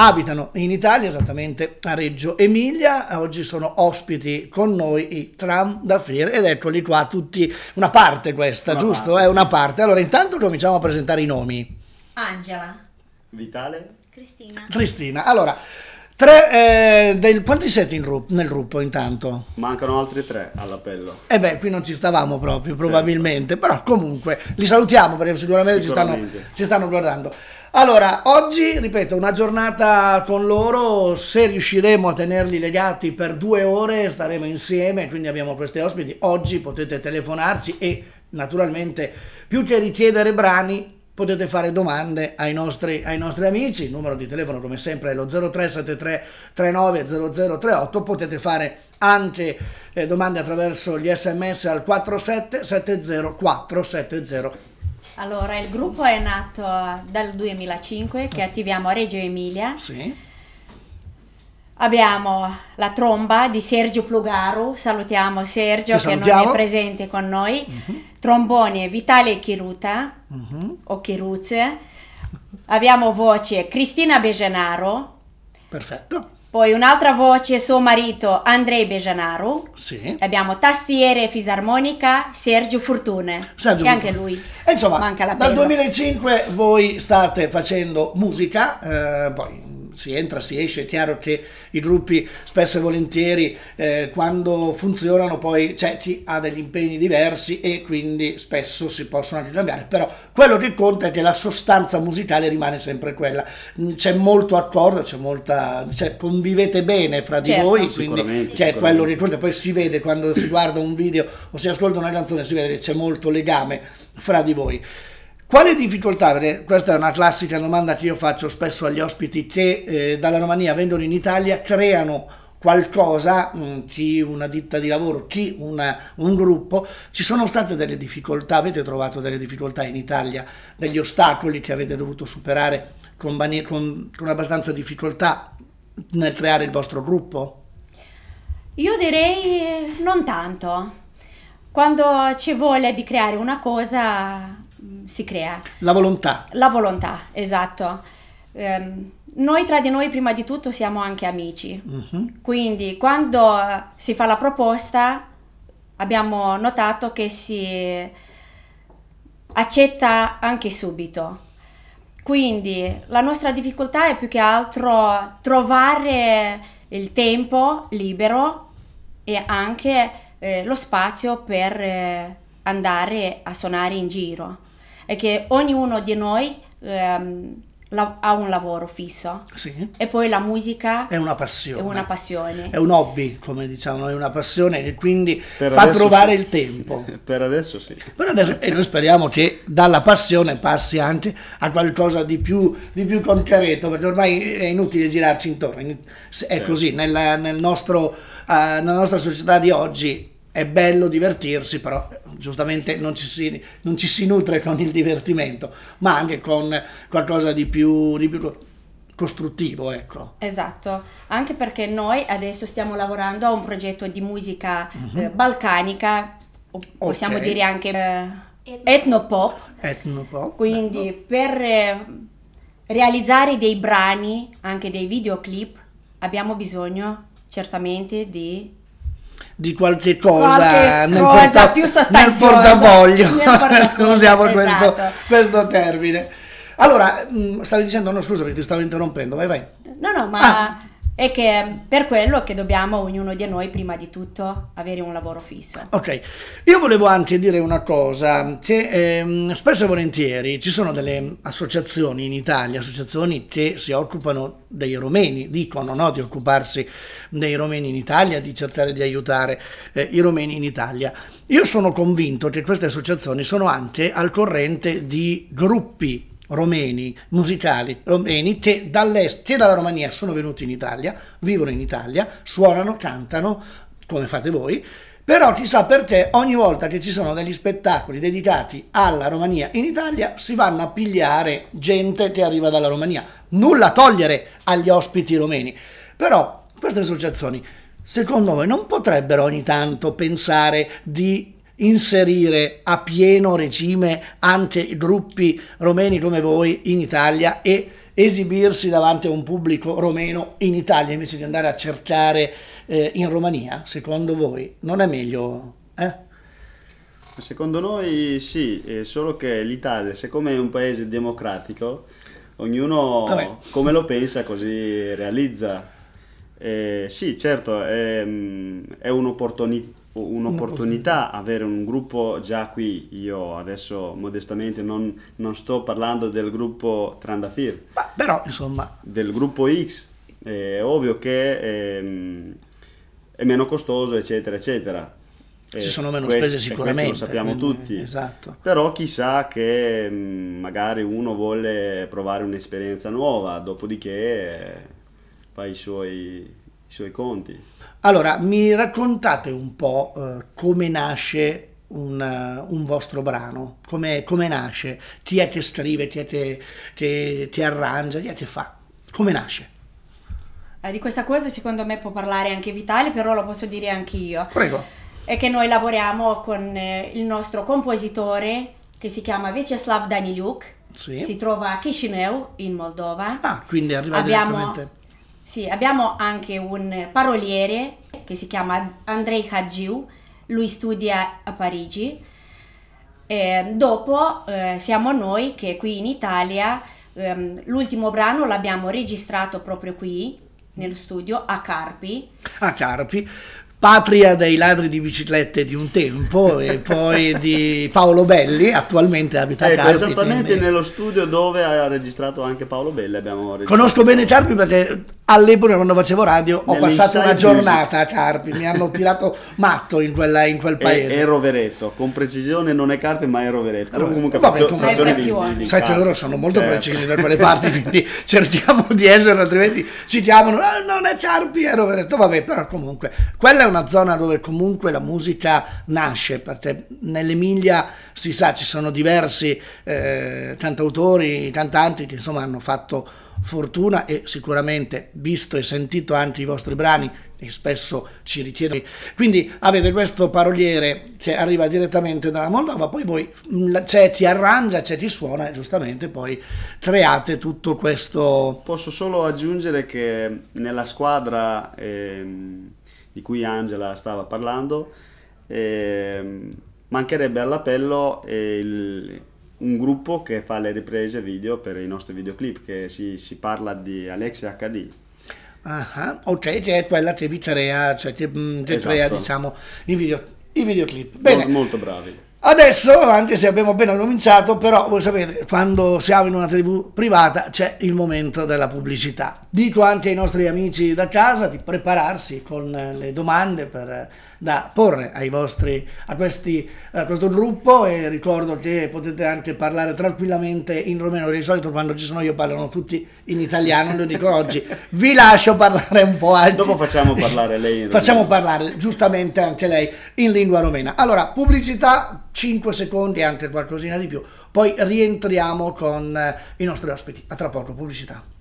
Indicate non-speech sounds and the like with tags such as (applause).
abitano in Italia, esattamente a Reggio Emilia. Oggi sono ospiti con noi i tram da fiere ed eccoli qua tutti, una parte questa, una giusto? Parte, È eh, sì. una parte. Allora intanto cominciamo a presentare i nomi. Angela. Vitale. Cristina. Cristina. Allora, Tre, eh, del, quanti siete in rup, nel gruppo intanto? Mancano altri tre all'appello. E eh beh, qui non ci stavamo proprio, certo. probabilmente, certo. però comunque li salutiamo perché sicuramente, sicuramente. Ci, stanno, ci stanno guardando. Allora, oggi, ripeto, una giornata con loro, se riusciremo a tenerli legati per due ore staremo insieme, quindi abbiamo questi ospiti, oggi potete telefonarci e naturalmente più che richiedere brani potete fare domande ai nostri, ai nostri amici, il numero di telefono come sempre è lo 0373 390038, potete fare anche eh, domande attraverso gli sms al 4770 470 allora, il gruppo è nato dal 2005 che attiviamo a Reggio Emilia. Sì. Abbiamo la tromba di Sergio Plugaru, salutiamo Sergio che, salutiamo. che non è presente con noi, uh mhm. -huh. trombone Vitale Chiruta uh mhm. -huh. o Chiruze. abbiamo voce Cristina Begenaro, Perfetto. Poi un'altra voce, suo marito Andrei Bejanaru. Sì. Abbiamo tastiere e fisarmonica Sergio Fortune. Sergio che anche lui. Eh, e insomma, dal 2005 voi state facendo musica, eh, poi si entra, si esce, è chiaro che i gruppi spesso e volentieri eh, quando funzionano poi c'è chi ha degli impegni diversi e quindi spesso si possono anche cambiare, però quello che conta è che la sostanza musicale rimane sempre quella, mm, c'è molto accordo, c'è molta, cioè, convivete bene fra di certo. voi, ah, quindi sicuramente, che sicuramente. è quello che conta, poi si vede quando si guarda un video o si ascolta una canzone, si vede che c'è molto legame fra di voi. Quale difficoltà, questa è una classica domanda che io faccio spesso agli ospiti che eh, dalla Romania vengono in Italia, creano qualcosa, mh, mm, chi una ditta di lavoro, chi una, un gruppo, ci sono state delle difficoltà, avete trovato delle difficoltà in Italia, degli ostacoli che avete dovuto superare con, con, con abbastanza difficoltà nel creare il vostro gruppo? Io direi eh, non tanto. Quando ci vuole di creare una cosa si crea. La volontà. La volontà, esatto. Um, noi tra di noi prima di tutto siamo anche amici, mm-hmm. quindi quando eh, si fa la proposta abbiamo notato che si accetta anche subito. Quindi la nostra difficoltà è più che altro trovare il tempo libero e anche eh, lo spazio per eh, andare a suonare in giro è che ognuno di noi ehm, la, ha un lavoro fisso sì. e poi la musica è una, passione. è una passione è un hobby come diciamo è una passione che quindi per fa trovare sì. il tempo (laughs) per adesso sì per adesso, e noi speriamo che dalla passione passi anche a qualcosa di più, di più concreto perché ormai è inutile girarci intorno è certo. così nella, nel nostro, uh, nella nostra società di oggi è bello divertirsi, però eh, giustamente non ci, si, non ci si, nutre con il divertimento, ma anche con qualcosa di più, di più costruttivo, ecco. Esatto, anche perché noi adesso stiamo lavorando a un progetto di musica mm-hmm. eh, balcanica, possiamo okay. dire anche eh, etnopop. Etnopop. Quindi etnopop. per eh, realizzare dei brani, anche dei videoclip, abbiamo bisogno certamente di di qualche cosa, qualche nel, cosa porta- più nel portafoglio, nel (laughs) usiamo esatto. questo, questo termine. Allora, mm, stavi dicendo, no scusa perché ti stavo interrompendo, vai vai. No, no, ma ah e che è per quello che dobbiamo ognuno di noi prima di tutto avere un lavoro fisso. Ok, io volevo anche dire una cosa, che ehm, spesso e volentieri ci sono delle associazioni in Italia, associazioni che si occupano dei romeni, dicono no, di occuparsi dei romeni in Italia, di cercare di aiutare eh, i romeni in Italia. Io sono convinto che queste associazioni sono anche al corrente di gruppi romeni, musicali romeni che dall'est che dalla Romania sono venuti in Italia, vivono in Italia, suonano, cantano come fate voi, però chissà perché ogni volta che ci sono degli spettacoli dedicati alla Romania in Italia si vanno a pigliare gente che arriva dalla Romania. Nulla a togliere agli ospiti romeni. Però queste associazioni, secondo voi, non potrebbero ogni tanto pensare di inserire a pieno regime anche gruppi romeni come voi in Italia e esibirsi davanti a un pubblico romeno in Italia invece di andare a cercare eh, in Romania? Secondo voi non è meglio? Eh? Secondo noi sì, eh, solo che l'Italia, siccome è un paese democratico, ognuno Vabbè. come lo pensa così realizza. Eh, sì, certo, è, mm, è un'opportunità un'opportunità avere un gruppo già qui. Io adesso modestamente non, non sto parlando del gruppo Trandafir, Ma, però insomma, del gruppo X. È ovvio che è, ehm, è meno costoso, eccetera, eccetera. Ci eh, sono meno questo, spese eh, sicuramente. Lo sappiamo quindi, mm, tutti. Esatto. Però chissà che mm, magari uno vuole provare un'esperienza nuova, dopodiché eh, fa i suoi, i suoi conti. Allora, mi raccontate un po' eh, come nasce un, eh, un, vostro brano, come, come, nasce, chi è che scrive, chi è che, che, che arrangia, chi è che fa, come nasce? Eh, di questa cosa secondo me può parlare anche Vitale, però lo posso dire anche io. Prego. È che noi lavoriamo con eh, il nostro compositore che si chiama Vyacheslav Daniluk, sì. si trova a Chisinau in Moldova. Ah, quindi arriva Abbiamo direttamente sì, abbiamo anche un paroliere che si chiama Andrei Hadjiu, lui studia a Parigi. E dopo eh, siamo noi che qui in Italia ehm, l'ultimo brano l'abbiamo registrato proprio qui nello studio a Carpi. A Carpi patria dei ladri di biciclette di un tempo e (laughs) poi di Paolo Belli, attualmente abita a ecco, Carpi. Esattamente quindi... nello studio dove ha registrato anche Paolo Belli Conosco bene Carpi perché all'epoca quando facevo radio ho passato una giornata music. a Carpi, mi hanno tirato matto in, quella, in quel paese. E, e, Roveretto, con precisione non è Carpi ma è Roveretto. Però comunque Vabbè, come di, di, di Sai che loro sono molto certo. precisi da quelle parti, (laughs) quindi cerchiamo di essere, altrimenti ci chiamano, ah, non è Carpi, è Roveretto. Vabbè, però comunque, quella una zona dove comunque la musica nasce, perché nell'Emilia si sa ci sono diversi eh, cantautori, cantanti che insomma hanno fatto fortuna e sicuramente visto e sentito anche i vostri brani e spesso ci richiedono. Quindi avete questo paroliere che arriva direttamente dalla Moldova, poi voi mm, c'è chi arrangia, c'è chi suona e giustamente poi create tutto questo. Posso solo aggiungere che nella squadra ehm, di cui Angela stava parlando, eh, mancherebbe all'appello eh, il, un gruppo che fa le riprese video per i nostri videoclip, che si, si parla di Alexia HD, Ah, ok, che è quella che vi crea, cioè che, mm, che esatto. crea diciamo i, video, i videoclip. Bene. Molto bravi. Adesso, anche se abbiamo appena cominciato, però voi sapete, quando siamo in una tv privata c'è il momento della pubblicità. Dico anche ai nostri amici da casa di prepararsi con eh, le domande per, eh, da porre vostri, a, questi, a, questo gruppo e ricordo che potete anche parlare tranquillamente in romeno, di solito quando ci sono io parlano tutti in italiano, lo dico oggi, vi lascio parlare un po' anche. Dopo facciamo parlare lei. facciamo parlare giustamente anche lei in lingua romena. Allora, pubblicità 5 secondi e anche qualcosina di più. Poi rientriamo con eh, i nostri ospiti. A tra poco, pubblicità.